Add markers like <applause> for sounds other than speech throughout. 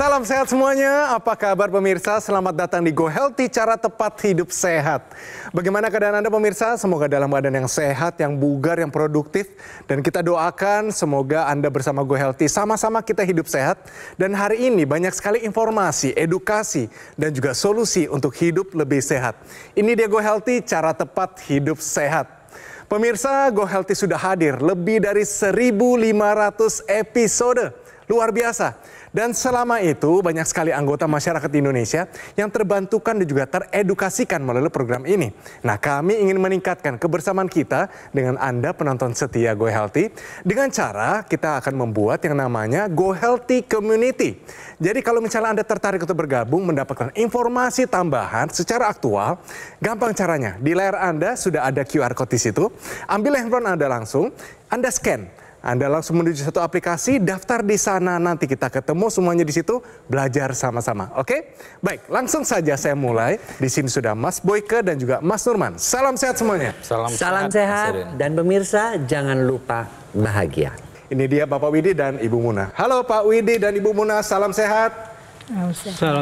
Salam sehat semuanya, apa kabar pemirsa? Selamat datang di Go Healthy, cara tepat hidup sehat. Bagaimana keadaan Anda pemirsa? Semoga dalam keadaan yang sehat, yang bugar, yang produktif. Dan kita doakan semoga Anda bersama Go Healthy sama-sama kita hidup sehat. Dan hari ini banyak sekali informasi, edukasi, dan juga solusi untuk hidup lebih sehat. Ini dia Go Healthy, cara tepat hidup sehat. Pemirsa, Go Healthy sudah hadir lebih dari 1.500 episode. Luar biasa. Dan selama itu banyak sekali anggota masyarakat Indonesia yang terbantukan dan juga teredukasikan melalui program ini. Nah kami ingin meningkatkan kebersamaan kita dengan Anda penonton setia Go Healthy dengan cara kita akan membuat yang namanya Go Healthy Community. Jadi kalau misalnya Anda tertarik untuk bergabung mendapatkan informasi tambahan secara aktual, gampang caranya. Di layar Anda sudah ada QR Code di situ. Ambil handphone Anda langsung, Anda scan anda langsung menuju satu aplikasi, daftar di sana nanti kita ketemu semuanya di situ, belajar sama-sama. Oke? Baik, langsung saja saya mulai. Di sini sudah Mas Boyke dan juga Mas Nurman. Salam sehat semuanya. Salam, Salam sehat, sehat dan pemirsa jangan lupa bahagia. Ini dia Bapak Widi dan Ibu Muna. Halo Pak Widi dan Ibu Muna, salam sehat.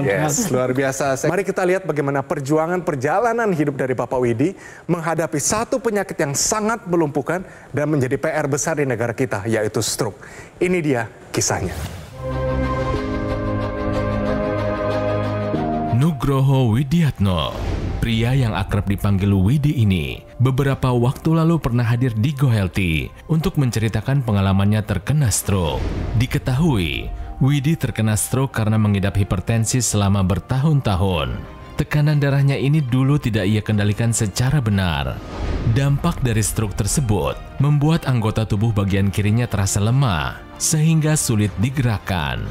Yes, luar biasa. Mari kita lihat bagaimana perjuangan perjalanan hidup dari Bapak Widi menghadapi satu penyakit yang sangat melumpuhkan dan menjadi PR besar di negara kita, yaitu stroke. Ini dia kisahnya. Nugroho Widiatno, pria yang akrab dipanggil Widi ini, beberapa waktu lalu pernah hadir di GoHealthy untuk menceritakan pengalamannya terkena stroke. Diketahui, Widi terkena stroke karena mengidap hipertensi selama bertahun-tahun. Tekanan darahnya ini dulu tidak ia kendalikan secara benar. Dampak dari stroke tersebut membuat anggota tubuh bagian kirinya terasa lemah, sehingga sulit digerakkan.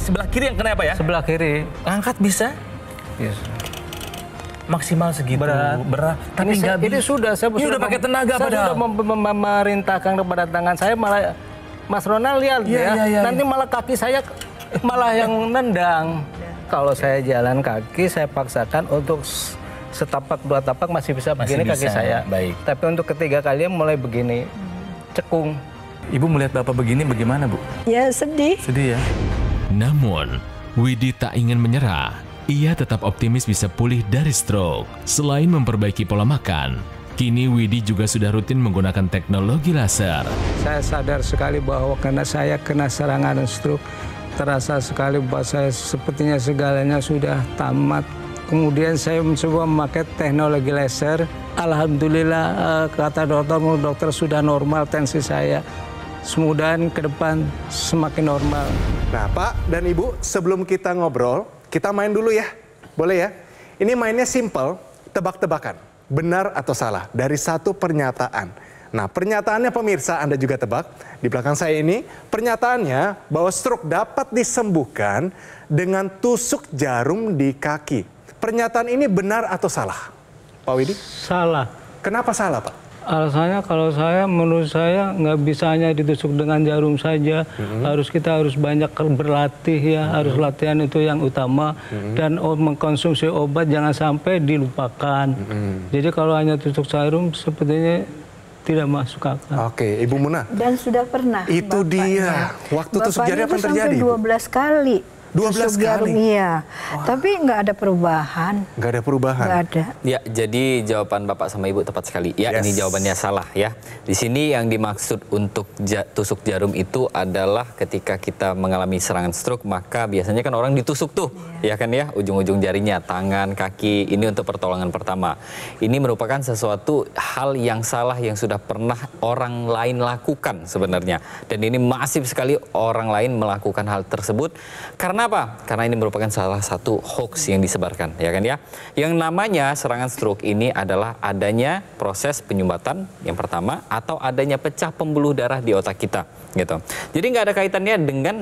Sebelah kiri yang kena apa ya? Sebelah kiri. Angkat bisa? Yes. Iya. Maksimal segitu. Berat. Berat. Tapi ini, saya, ini sudah, saya, ini sudah pakai tenaga saya padahal. Saya sudah memerintahkan kepada tangan saya malah Mas Ronald lihat ya, ya, ya, ya, nanti ya. malah kaki saya malah yang nendang. Kalau saya jalan kaki, saya paksakan untuk setapak dua tapak masih bisa begini bisa, kaki saya. Baik. Tapi untuk ketiga kalinya mulai begini, cekung. Ibu melihat bapak begini bagaimana bu? Ya sedih. Sedih ya. Namun Widi tak ingin menyerah. Ia tetap optimis bisa pulih dari stroke. Selain memperbaiki pola makan, Kini Widi juga sudah rutin menggunakan teknologi laser. Saya sadar sekali bahwa karena saya kena serangan stroke, terasa sekali bahwa saya sepertinya segalanya sudah tamat. Kemudian saya mencoba memakai teknologi laser. Alhamdulillah eh, kata dokter, dokter sudah normal tensi saya. Semudahan ke depan semakin normal. Nah Pak dan Ibu sebelum kita ngobrol, kita main dulu ya. Boleh ya? Ini mainnya simple, tebak-tebakan benar atau salah dari satu pernyataan. Nah, pernyataannya pemirsa Anda juga tebak di belakang saya ini, pernyataannya bahwa stroke dapat disembuhkan dengan tusuk jarum di kaki. Pernyataan ini benar atau salah? Pak Widi? Salah. Kenapa salah, Pak? Alasannya kalau saya menurut saya nggak bisa hanya ditusuk dengan jarum saja, mm-hmm. harus kita harus banyak berlatih ya, mm-hmm. harus latihan itu yang utama mm-hmm. dan mengkonsumsi obat jangan sampai dilupakan. Mm-hmm. Jadi kalau hanya tusuk jarum sepertinya tidak masuk akal. Oke, Ibu Muna. Dan sudah pernah. Itu ya. bapaknya. dia. Waktu tusuk jari apa terjadi? terjadi? sampai 12 kali 12 sugar, kali. Iya. Wah. Tapi nggak ada perubahan. Nggak ada perubahan. Nggak ada. Ya, jadi jawaban Bapak sama Ibu tepat sekali. Ya, yes. ini jawabannya salah ya. Di sini yang dimaksud untuk ja tusuk jarum itu adalah ketika kita mengalami serangan stroke, maka biasanya kan orang ditusuk tuh, yeah. ya kan ya, ujung-ujung jarinya, tangan, kaki. Ini untuk pertolongan pertama. Ini merupakan sesuatu hal yang salah yang sudah pernah orang lain lakukan sebenarnya. Dan ini masif sekali orang lain melakukan hal tersebut karena Kenapa? Karena ini merupakan salah satu hoax yang disebarkan, ya kan ya. Yang namanya serangan stroke ini adalah adanya proses penyumbatan yang pertama atau adanya pecah pembuluh darah di otak kita, gitu. Jadi nggak ada kaitannya dengan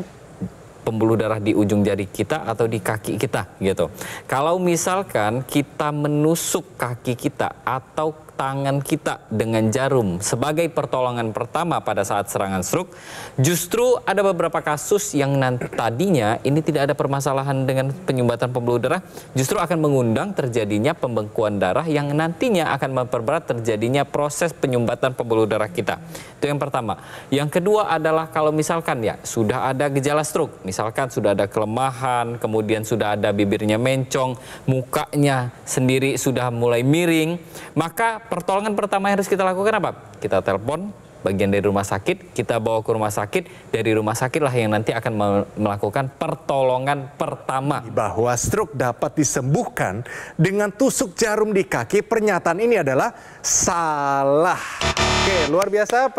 pembuluh darah di ujung jari kita atau di kaki kita gitu. Kalau misalkan kita menusuk kaki kita atau tangan kita dengan jarum sebagai pertolongan pertama pada saat serangan stroke, justru ada beberapa kasus yang nanti tadinya ini tidak ada permasalahan dengan penyumbatan pembuluh darah, justru akan mengundang terjadinya pembengkuan darah yang nantinya akan memperberat terjadinya proses penyumbatan pembuluh darah kita. Itu yang pertama. Yang kedua adalah kalau misalkan ya sudah ada gejala stroke, misalkan sudah ada kelemahan, kemudian sudah ada bibirnya mencong, mukanya sendiri sudah mulai miring, maka pertolongan pertama yang harus kita lakukan apa? Kita telepon bagian dari rumah sakit, kita bawa ke rumah sakit, dari rumah sakit lah yang nanti akan melakukan pertolongan pertama. Bahwa stroke dapat disembuhkan dengan tusuk jarum di kaki, pernyataan ini adalah salah. Oke, luar biasa.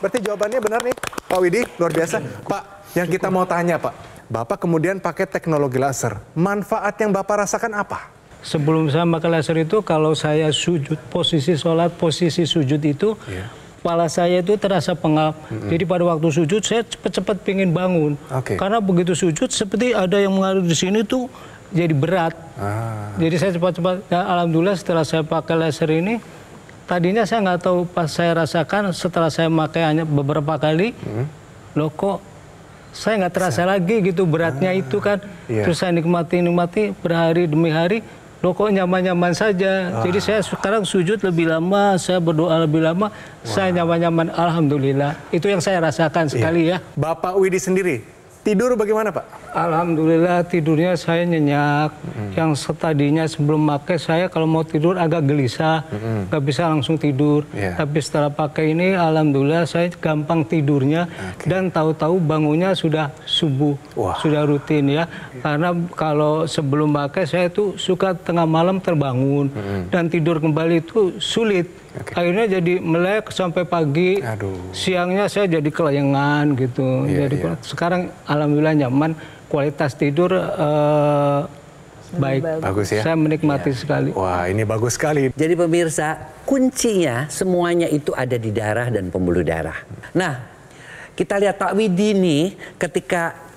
Berarti jawabannya benar nih, Pak Widi, luar biasa. Pak, yang kita mau tanya Pak, Bapak kemudian pakai teknologi laser, manfaat yang Bapak rasakan apa? Sebelum saya ke laser itu kalau saya sujud posisi sholat posisi sujud itu yeah. kepala saya itu terasa pengap. Mm -hmm. Jadi pada waktu sujud saya cepat-cepat pingin bangun. Okay. Karena begitu sujud seperti ada yang mengalir di sini tuh jadi berat. Ah. Jadi saya cepat-cepat. ya, Alhamdulillah setelah saya pakai laser ini tadinya saya nggak tahu pas saya rasakan setelah saya pakai hanya beberapa kali. Mm Loh kok saya nggak terasa saya... lagi gitu beratnya ah, itu kan. Yeah. Iya. Terus saya nikmati nikmati berhari demi hari rokok nyaman-nyaman saja. Ah. Jadi saya sekarang sujud lebih lama, saya berdoa lebih lama, wow. saya nyaman-nyaman. Alhamdulillah. Itu yang saya rasakan iya. sekali iya. ya. Bapak Widi sendiri Tidur bagaimana Pak? Alhamdulillah tidurnya saya nyenyak. Mm. Yang setadinya sebelum pakai saya kalau mau tidur agak gelisah, mm. nggak bisa langsung tidur. Yeah. Tapi setelah pakai ini alhamdulillah saya gampang tidurnya okay. dan tahu-tahu bangunnya sudah subuh, Wah. sudah rutin ya. Yeah. Karena kalau sebelum pakai saya tuh suka tengah malam terbangun mm. dan tidur kembali itu sulit. Okay. Akhirnya jadi melek sampai pagi, Aduh. siangnya saya jadi kelayangan gitu. Yeah, jadi yeah. sekarang alhamdulillah nyaman, kualitas tidur uh, baik. Bagus ya. Saya menikmati yeah. sekali. Wah, ini bagus sekali. Jadi pemirsa, kuncinya semuanya itu ada di darah dan pembuluh darah. Nah, kita lihat Pak Widi nih ketika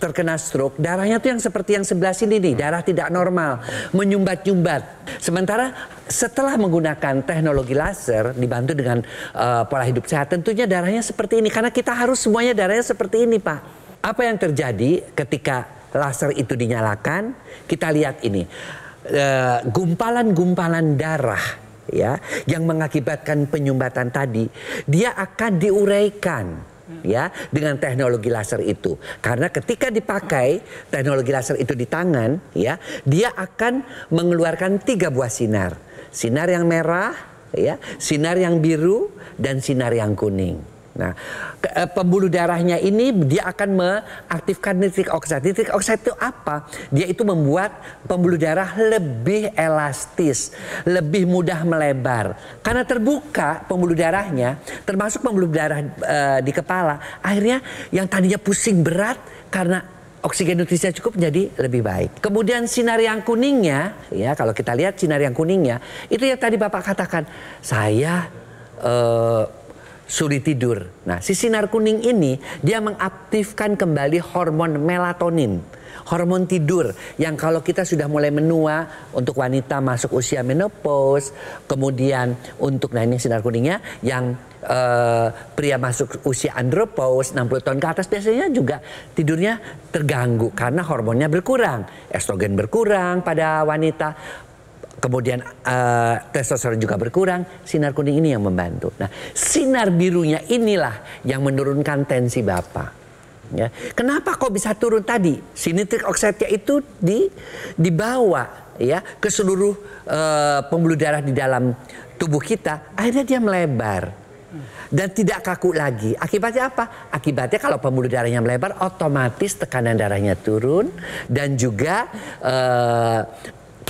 terkena stroke, darahnya tuh yang seperti yang sebelah sini nih, darah tidak normal, menyumbat-nyumbat. Sementara setelah menggunakan teknologi laser dibantu dengan uh, pola hidup sehat, tentunya darahnya seperti ini karena kita harus semuanya darahnya seperti ini, Pak. Apa yang terjadi ketika laser itu dinyalakan? Kita lihat ini. Eh, gumpalan-gumpalan uh, darah ya yang mengakibatkan penyumbatan tadi, dia akan diuraikan ya dengan teknologi laser itu karena ketika dipakai teknologi laser itu di tangan ya dia akan mengeluarkan tiga buah sinar sinar yang merah ya sinar yang biru dan sinar yang kuning Nah, ke, eh, pembuluh darahnya ini dia akan mengaktifkan nitrik oksida. Nitrik oksida itu apa? Dia itu membuat pembuluh darah lebih elastis, lebih mudah melebar. Karena terbuka pembuluh darahnya, termasuk pembuluh darah e, di kepala, akhirnya yang tadinya pusing berat karena oksigen nutrisinya cukup jadi lebih baik. Kemudian sinar yang kuningnya, ya kalau kita lihat sinar yang kuningnya, itu yang tadi Bapak katakan, saya uh, suri tidur. Nah, si sinar kuning ini dia mengaktifkan kembali hormon melatonin, hormon tidur yang kalau kita sudah mulai menua untuk wanita masuk usia menopause, kemudian untuk nah ini sinar kuningnya yang eh, pria masuk usia andropause 60 tahun ke atas biasanya juga tidurnya terganggu karena hormonnya berkurang, estrogen berkurang pada wanita kemudian uh, testosteron juga berkurang, sinar kuning ini yang membantu. Nah, sinar birunya inilah yang menurunkan tensi bapak. Ya. Kenapa kok bisa turun tadi? Sinitrik oksetnya itu di dibawa ya ke seluruh uh, pembuluh darah di dalam tubuh kita, akhirnya dia melebar dan tidak kaku lagi. Akibatnya apa? Akibatnya kalau pembuluh darahnya melebar, otomatis tekanan darahnya turun dan juga eh,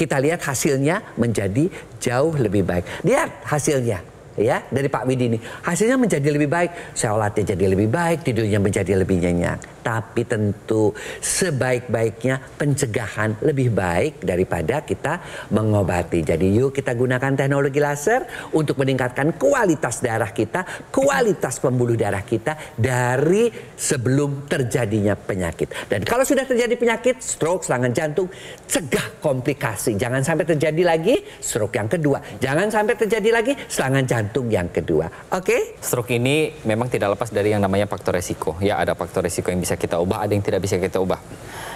kita lihat hasilnya menjadi jauh lebih baik. Lihat hasilnya ya dari Pak Widi ini. Hasilnya menjadi lebih baik, sholatnya jadi lebih baik, tidurnya menjadi lebih nyenyak tapi tentu sebaik-baiknya pencegahan lebih baik daripada kita mengobati. Jadi yuk kita gunakan teknologi laser untuk meningkatkan kualitas darah kita, kualitas pembuluh darah kita dari sebelum terjadinya penyakit. Dan kalau sudah terjadi penyakit, stroke, serangan jantung, cegah komplikasi. Jangan sampai terjadi lagi stroke yang kedua. Jangan sampai terjadi lagi serangan jantung yang kedua. Oke? Okay? Stroke ini memang tidak lepas dari yang namanya faktor resiko. Ya ada faktor resiko yang bisa bisa kita ubah, ada yang tidak bisa kita ubah.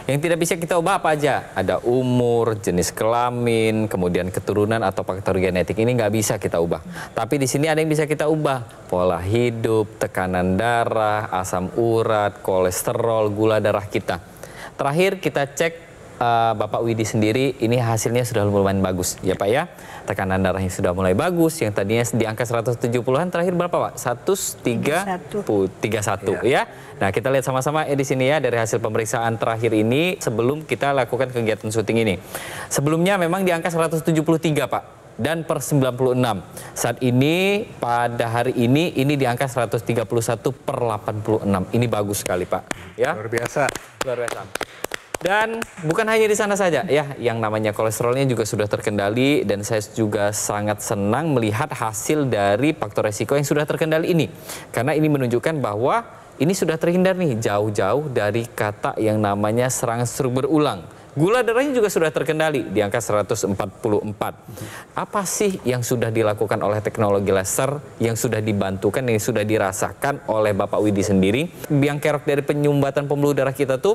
Yang tidak bisa kita ubah apa aja? Ada umur, jenis kelamin, kemudian keturunan atau faktor genetik. Ini nggak bisa kita ubah. Tapi di sini ada yang bisa kita ubah. Pola hidup, tekanan darah, asam urat, kolesterol, gula darah kita. Terakhir kita cek uh, Bapak Widi sendiri ini hasilnya sudah lumayan bagus ya Pak ya. Tekanan darahnya sudah mulai bagus yang tadinya di angka 170-an terakhir berapa Pak? 131 ya. ya. Nah, kita lihat sama-sama eh, di sini ya dari hasil pemeriksaan terakhir ini sebelum kita lakukan kegiatan syuting ini. Sebelumnya memang di angka 173 Pak dan per 96. Saat ini pada hari ini ini di angka 131 per 86. Ini bagus sekali Pak. Ya. Luar biasa. Luar biasa. Dan bukan hanya di sana saja, ya, yang namanya kolesterolnya juga sudah terkendali dan saya juga sangat senang melihat hasil dari faktor resiko yang sudah terkendali ini. Karena ini menunjukkan bahwa ini sudah terhindar nih jauh-jauh dari kata yang namanya serangan stroke berulang. Gula darahnya juga sudah terkendali di angka 144. Apa sih yang sudah dilakukan oleh teknologi laser, yang sudah dibantukan, yang sudah dirasakan oleh Bapak Widi sendiri? Biang kerok dari penyumbatan pembuluh darah kita tuh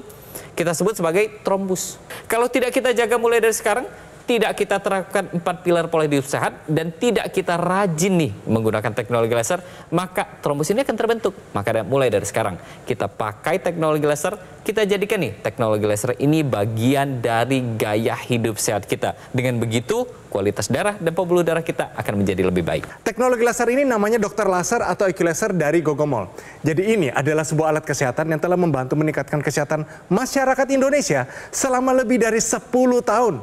kita sebut sebagai trombus. Kalau tidak kita jaga mulai dari sekarang, tidak kita terapkan empat pilar pola hidup sehat dan tidak kita rajin nih menggunakan teknologi laser, maka trombosit ini akan terbentuk. Maka mulai dari sekarang kita pakai teknologi laser, kita jadikan nih teknologi laser ini bagian dari gaya hidup sehat kita. Dengan begitu kualitas darah dan pembuluh darah kita akan menjadi lebih baik. Teknologi laser ini namanya dokter laser atau IQ laser dari Gogomol. Jadi ini adalah sebuah alat kesehatan yang telah membantu meningkatkan kesehatan masyarakat Indonesia selama lebih dari 10 tahun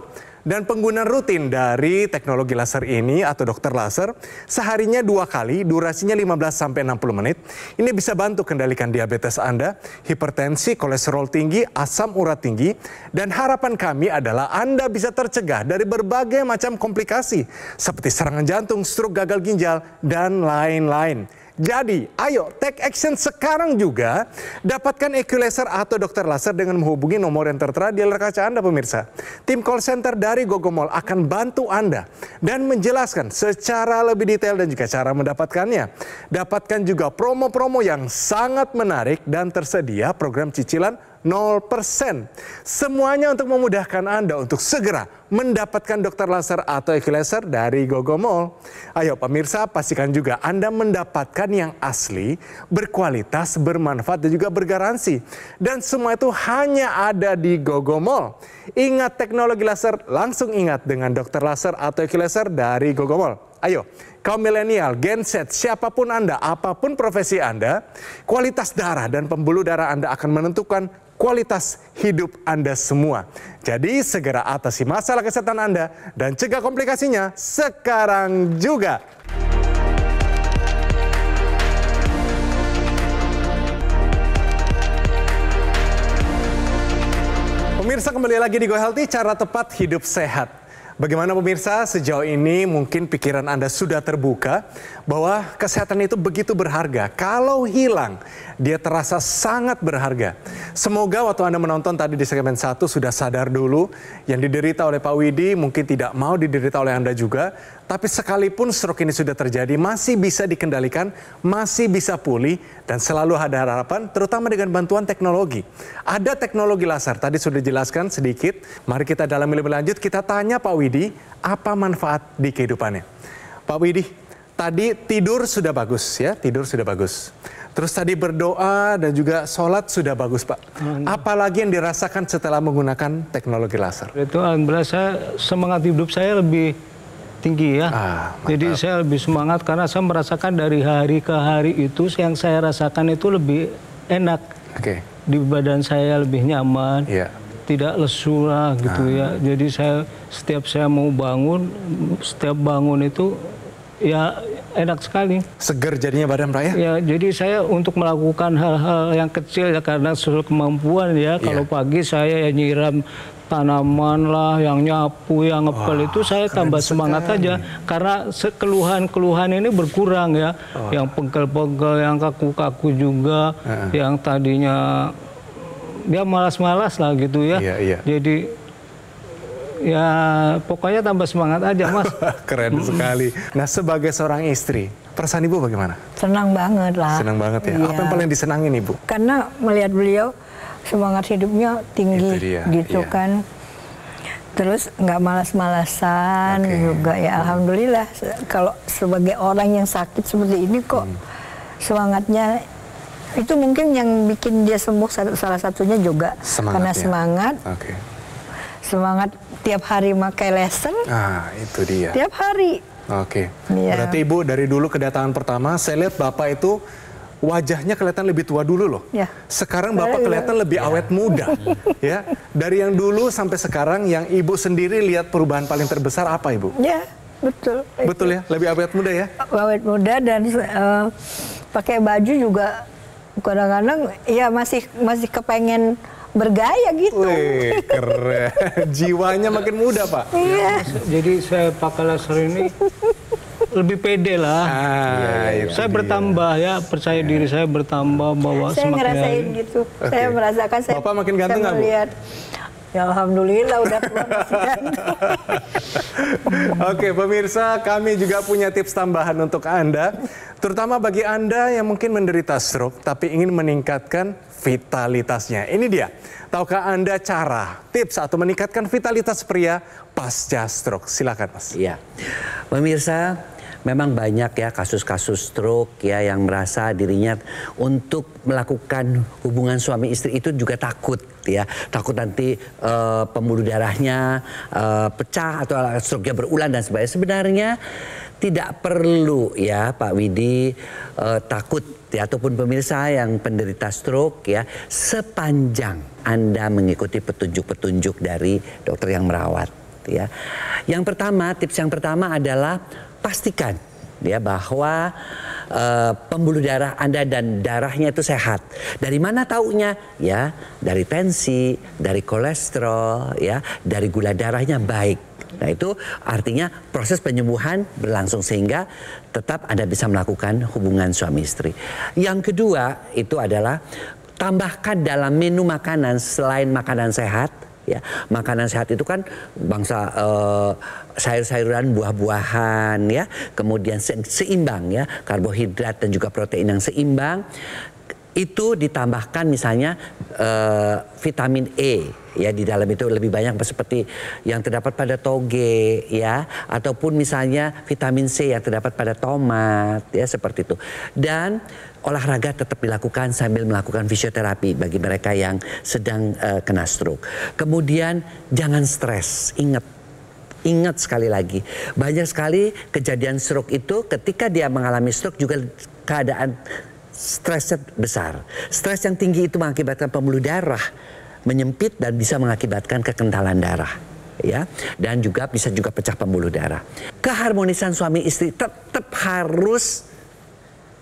dan pengguna rutin dari teknologi laser ini atau dokter laser seharinya dua kali, durasinya 15 sampai 60 menit. Ini bisa bantu kendalikan diabetes Anda, hipertensi, kolesterol tinggi, asam urat tinggi, dan harapan kami adalah Anda bisa tercegah dari berbagai macam komplikasi seperti serangan jantung, stroke, gagal ginjal, dan lain-lain. Jadi, ayo take action sekarang juga. Dapatkan Equilaser atau dokter laser dengan menghubungi nomor yang tertera di layar kaca Anda pemirsa. Tim call center dari Gogomol akan bantu Anda dan menjelaskan secara lebih detail dan juga cara mendapatkannya. Dapatkan juga promo-promo yang sangat menarik dan tersedia program cicilan 0 Semuanya untuk memudahkan Anda untuk segera mendapatkan dokter laser atau equilaser dari Gogomol. Ayo pemirsa, pastikan juga Anda mendapatkan yang asli, berkualitas, bermanfaat dan juga bergaransi. Dan semua itu hanya ada di Gogomol. Ingat teknologi laser, langsung ingat dengan dokter laser atau equilaser dari Gogomol. Ayo, kaum milenial, genset siapapun Anda, apapun profesi Anda, kualitas darah dan pembuluh darah Anda akan menentukan kualitas hidup Anda semua. Jadi segera atasi masalah kesehatan Anda dan cegah komplikasinya sekarang juga. Pemirsa kembali lagi di Go Healthy, cara tepat hidup sehat. Bagaimana pemirsa, sejauh ini mungkin pikiran Anda sudah terbuka bahwa kesehatan itu begitu berharga. Kalau hilang, dia terasa sangat berharga. Semoga waktu Anda menonton tadi di segmen 1 sudah sadar dulu yang diderita oleh Pak Widi mungkin tidak mau diderita oleh Anda juga tapi sekalipun stroke ini sudah terjadi, masih bisa dikendalikan, masih bisa pulih, dan selalu ada harapan, terutama dengan bantuan teknologi. Ada teknologi laser, tadi sudah dijelaskan sedikit. Mari kita dalam lebih lanjut, kita tanya Pak Widi, apa manfaat di kehidupannya? Pak Widi, tadi tidur sudah bagus ya, tidur sudah bagus. Terus tadi berdoa dan juga sholat sudah bagus Pak. Hmm. Apalagi yang dirasakan setelah menggunakan teknologi laser? Itu Alhamdulillah saya semangat hidup saya lebih tinggi ya. Ah, Jadi saya lebih semangat karena saya merasakan dari hari ke hari itu yang saya rasakan itu lebih enak. Okay. Di badan saya lebih nyaman. Yeah. Tidak lesu lah gitu ah. ya. Jadi saya setiap saya mau bangun, setiap bangun itu ya enak sekali. Seger jadinya badan Pak ya? ya jadi saya untuk melakukan hal-hal yang kecil ya karena sesuai kemampuan ya. Kalau yeah. pagi saya ya nyiram tanaman lah, yang nyapu, yang ngepel itu saya tambah semangat sekali. aja karena keluhan-keluhan ini berkurang ya. Oh. Yang pegel-pegel, yang kaku-kaku juga, uh. yang tadinya dia malas-malas lah gitu ya. Iya, iya. Jadi ya pokoknya tambah semangat aja mas. <laughs> Keren sekali. Nah sebagai seorang istri, perasaan ibu bagaimana? Senang banget lah. Senang banget ya. Iya. Apa yang iya. paling disenangin ibu? Karena melihat beliau semangat hidupnya tinggi gitu iya. kan terus nggak malas-malasan okay. juga ya alhamdulillah kalau sebagai orang yang sakit seperti ini kok hmm. semangatnya itu mungkin yang bikin dia sembuh salah satunya juga semangat karena ya. semangat okay. semangat tiap hari pakai lesson ah itu dia tiap hari oke okay. ya. berarti ibu dari dulu kedatangan pertama saya lihat bapak itu wajahnya kelihatan lebih tua dulu loh. Ya. Sekarang bapak iya. kelihatan lebih ya. awet muda, <laughs> ya. Dari yang dulu sampai sekarang, yang ibu sendiri lihat perubahan paling terbesar apa ibu? Ya, betul. Betul ya, lebih awet muda ya. Awet muda dan uh, pakai baju juga kadang-kadang ya masih masih kepengen bergaya gitu. Wih, keren. <laughs> Jiwanya makin muda, Pak. Iya. Jadi saya pakai laser ini lebih pede lah. Ah, iya, iya, saya iya. bertambah ya percaya iya. diri saya bertambah bahwa saya semakin ngerasain hari. gitu. Okay. Saya merasakan saya. Bapak makin ganteng nggak Lihat, ya alhamdulillah udah keluar. <laughs> Oke pemirsa kami juga punya tips tambahan untuk anda, terutama bagi anda yang mungkin menderita stroke tapi ingin meningkatkan vitalitasnya. Ini dia. Tahukah Anda cara, tips atau meningkatkan vitalitas pria pasca stroke? Silakan, Mas. Iya. Pemirsa, memang banyak ya kasus-kasus stroke ya yang merasa dirinya untuk melakukan hubungan suami istri itu juga takut ya takut nanti uh, pembuluh darahnya uh, pecah atau stroke-nya berulang dan sebagainya sebenarnya tidak perlu ya Pak Widi uh, takut ya, ataupun pemirsa yang penderita stroke ya sepanjang Anda mengikuti petunjuk-petunjuk dari dokter yang merawat ya. Yang pertama, tips yang pertama adalah pastikan ya bahwa e, pembuluh darah Anda dan darahnya itu sehat. Dari mana taunya? Ya, dari tensi, dari kolesterol, ya, dari gula darahnya baik. Nah, itu artinya proses penyembuhan berlangsung sehingga tetap Anda bisa melakukan hubungan suami istri. Yang kedua itu adalah tambahkan dalam menu makanan selain makanan sehat ya makanan sehat itu kan bangsa uh, sayur-sayuran buah-buahan ya kemudian seimbang ya karbohidrat dan juga protein yang seimbang itu ditambahkan misalnya uh, vitamin E ya di dalam itu lebih banyak seperti yang terdapat pada toge ya ataupun misalnya vitamin C yang terdapat pada tomat ya seperti itu dan olahraga tetap dilakukan sambil melakukan fisioterapi bagi mereka yang sedang uh, kena stroke. Kemudian jangan stres, ingat Ingat sekali lagi, banyak sekali kejadian stroke itu ketika dia mengalami stroke juga keadaan stresnya besar. Stres yang tinggi itu mengakibatkan pembuluh darah menyempit dan bisa mengakibatkan kekentalan darah ya dan juga bisa juga pecah pembuluh darah. Keharmonisan suami istri tetap harus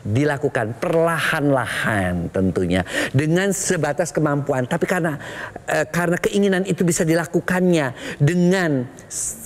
dilakukan perlahan-lahan tentunya dengan sebatas kemampuan tapi karena e, karena keinginan itu bisa dilakukannya dengan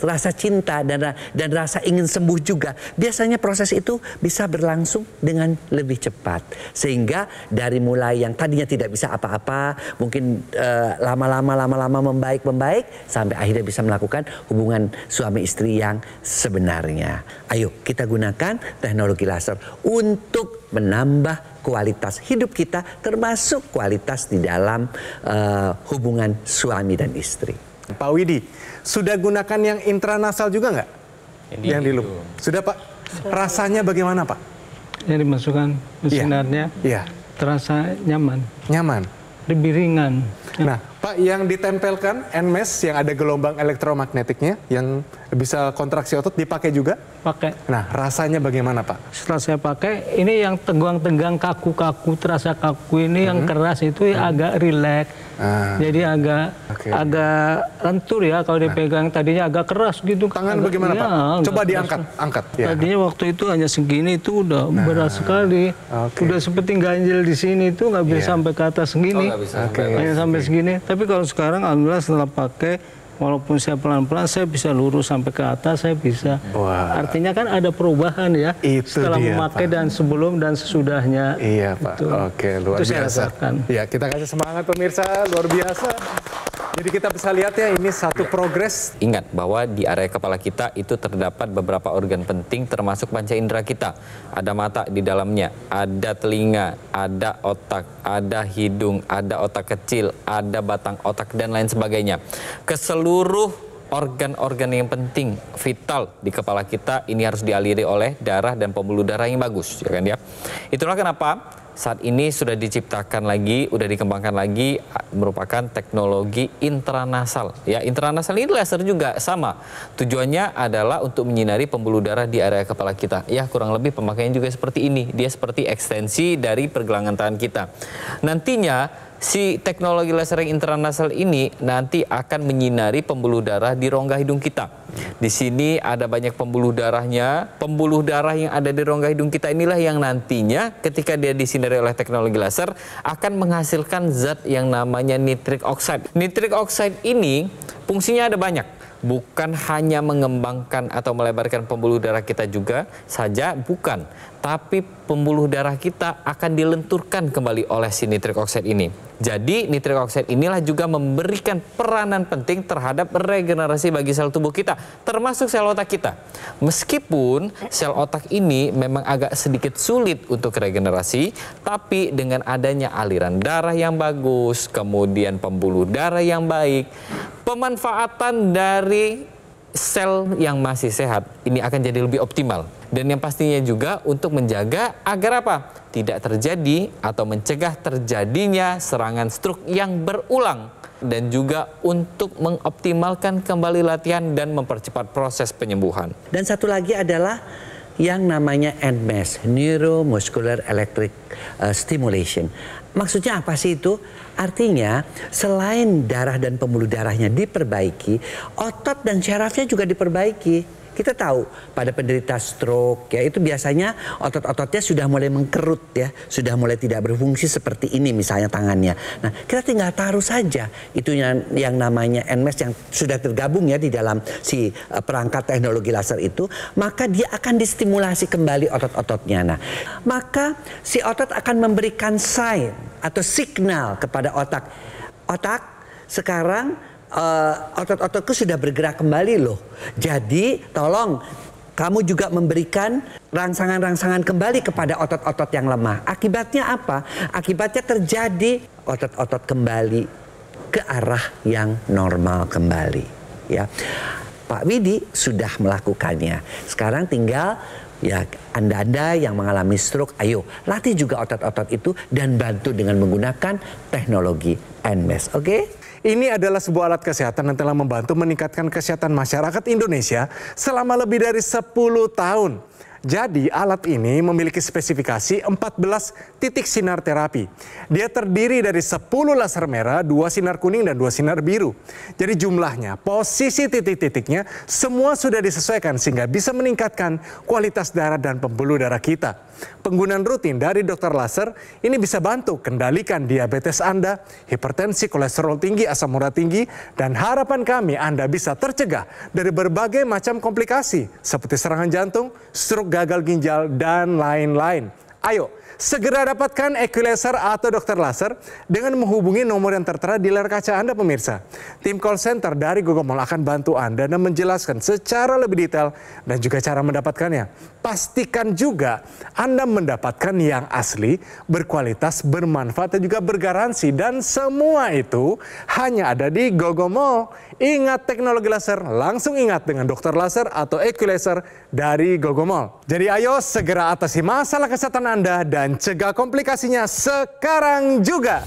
rasa cinta dan dan rasa ingin sembuh juga biasanya proses itu bisa berlangsung dengan lebih cepat sehingga dari mulai yang tadinya tidak bisa apa-apa mungkin eh, lama-lama lama-lama membaik membaik sampai akhirnya bisa melakukan hubungan suami istri yang sebenarnya ayo kita gunakan teknologi laser untuk untuk menambah kualitas hidup kita termasuk kualitas di dalam uh, hubungan suami dan istri. Pak Widi, sudah gunakan yang intranasal juga nggak? Yang, yang di Sudah Pak? Rasanya bagaimana Pak? Yang dimasukkan di ya. ya. terasa nyaman. Nyaman? Lebih ringan. Nah, Pak, yang ditempelkan NMES yang ada gelombang elektromagnetiknya yang bisa kontraksi otot dipakai juga? Pakai. Nah, rasanya bagaimana, Pak? Setelah saya pakai, ini yang tegang-tegang kaku-kaku, terasa kaku ini -hmm. yang mm-hmm. keras itu -hmm. agak rileks Ah. Jadi agak okay. agak lentur ya kalau dipegang nah. tadinya agak keras gitu. Tangan iya, agak, bagaimana ya, Pak? Coba diangkat, angkat. Ya. Tadinya waktu itu hanya segini itu udah nah. berat sekali. Okay. Udah seperti ganjil di sini itu nggak bisa yeah. sampai ke atas segini. Oh, bisa okay. Hanya sampai segini. Tapi kalau sekarang alhamdulillah setelah pakai walaupun saya pelan-pelan saya bisa lurus sampai ke atas saya bisa Wah. artinya kan ada perubahan ya itu setelah dia, memakai Pak. dan sebelum dan sesudahnya iya Pak itu, oke luar itu biasa saya ya kita kasih semangat pemirsa luar biasa jadi kita bisa lihat ya ini satu ya. progres. Ingat bahwa di area kepala kita itu terdapat beberapa organ penting termasuk panca indera kita. Ada mata di dalamnya, ada telinga, ada otak, ada hidung, ada otak kecil, ada batang otak dan lain sebagainya. Keseluruh organ-organ yang penting vital di kepala kita ini harus dialiri oleh darah dan pembuluh darah yang bagus ya kan ya. Itulah kenapa saat ini sudah diciptakan lagi, sudah dikembangkan lagi merupakan teknologi intranasal. Ya, intranasal ini laser juga sama. Tujuannya adalah untuk menyinari pembuluh darah di area kepala kita. Ya, kurang lebih pemakaiannya juga seperti ini. Dia seperti ekstensi dari pergelangan tangan kita. Nantinya si teknologi yang internasional ini nanti akan menyinari pembuluh darah di rongga hidung kita. Di sini ada banyak pembuluh darahnya. Pembuluh darah yang ada di rongga hidung kita inilah yang nantinya ketika dia disinari oleh teknologi laser akan menghasilkan zat yang namanya nitric oxide. Nitric oxide ini fungsinya ada banyak bukan hanya mengembangkan atau melebarkan pembuluh darah kita juga saja, bukan tapi pembuluh darah kita akan dilenturkan kembali oleh si nitrik oksid ini. Jadi nitrik oksid inilah juga memberikan peranan penting terhadap regenerasi bagi sel tubuh kita, termasuk sel otak kita. Meskipun sel otak ini memang agak sedikit sulit untuk regenerasi, tapi dengan adanya aliran darah yang bagus, kemudian pembuluh darah yang baik, pemanfaatan dari sel yang masih sehat ini akan jadi lebih optimal dan yang pastinya juga untuk menjaga agar apa tidak terjadi atau mencegah terjadinya serangan stroke yang berulang dan juga untuk mengoptimalkan kembali latihan dan mempercepat proses penyembuhan. Dan satu lagi adalah yang namanya NMES, Neuromuscular Electric uh, Stimulation Maksudnya apa sih itu? Artinya selain darah dan pembuluh darahnya diperbaiki, otot dan syarafnya juga diperbaiki. Kita tahu pada penderita stroke ya itu biasanya otot-ototnya sudah mulai mengkerut ya, sudah mulai tidak berfungsi seperti ini misalnya tangannya. Nah, kita tinggal taruh saja itu yang, yang namanya NMES yang sudah tergabung ya di dalam si uh, perangkat teknologi laser itu, maka dia akan distimulasi kembali otot-ototnya. Nah, maka si otot akan memberikan sign atau signal kepada otak. Otak sekarang Eh, otot-ototku sudah bergerak kembali loh. Jadi tolong kamu juga memberikan rangsangan-rangsangan kembali kepada otot-otot yang lemah. Akibatnya apa? Akibatnya terjadi otot-otot kembali ke arah yang normal kembali. Ya, Pak Widi sudah melakukannya. Sekarang tinggal ya anda-anda yang mengalami stroke, ayo latih juga otot-otot itu dan bantu dengan menggunakan teknologi NMES. Oke? Okay? Ini adalah sebuah alat kesehatan yang telah membantu meningkatkan kesehatan masyarakat Indonesia selama lebih dari 10 tahun. Jadi alat ini memiliki spesifikasi 14 titik sinar terapi. Dia terdiri dari 10 laser merah, 2 sinar kuning, dan 2 sinar biru. Jadi jumlahnya, posisi titik-titiknya semua sudah disesuaikan sehingga bisa meningkatkan kualitas darah dan pembuluh darah kita. Penggunaan rutin dari dokter laser ini bisa bantu kendalikan diabetes Anda, hipertensi, kolesterol tinggi, asam urat tinggi, dan harapan kami Anda bisa tercegah dari berbagai macam komplikasi seperti serangan jantung, stroke gagal ginjal, dan lain-lain. Ayo Segera dapatkan Equilaser atau dokter laser dengan menghubungi nomor yang tertera di layar kaca Anda pemirsa. Tim call center dari Mall akan bantu Anda dan menjelaskan secara lebih detail dan juga cara mendapatkannya. Pastikan juga Anda mendapatkan yang asli, berkualitas, bermanfaat dan juga bergaransi dan semua itu hanya ada di Mall Ingat teknologi laser, langsung ingat dengan dokter laser atau Equilaser dari Mall Jadi ayo segera atasi masalah kesehatan Anda dan dan cegah komplikasinya sekarang juga.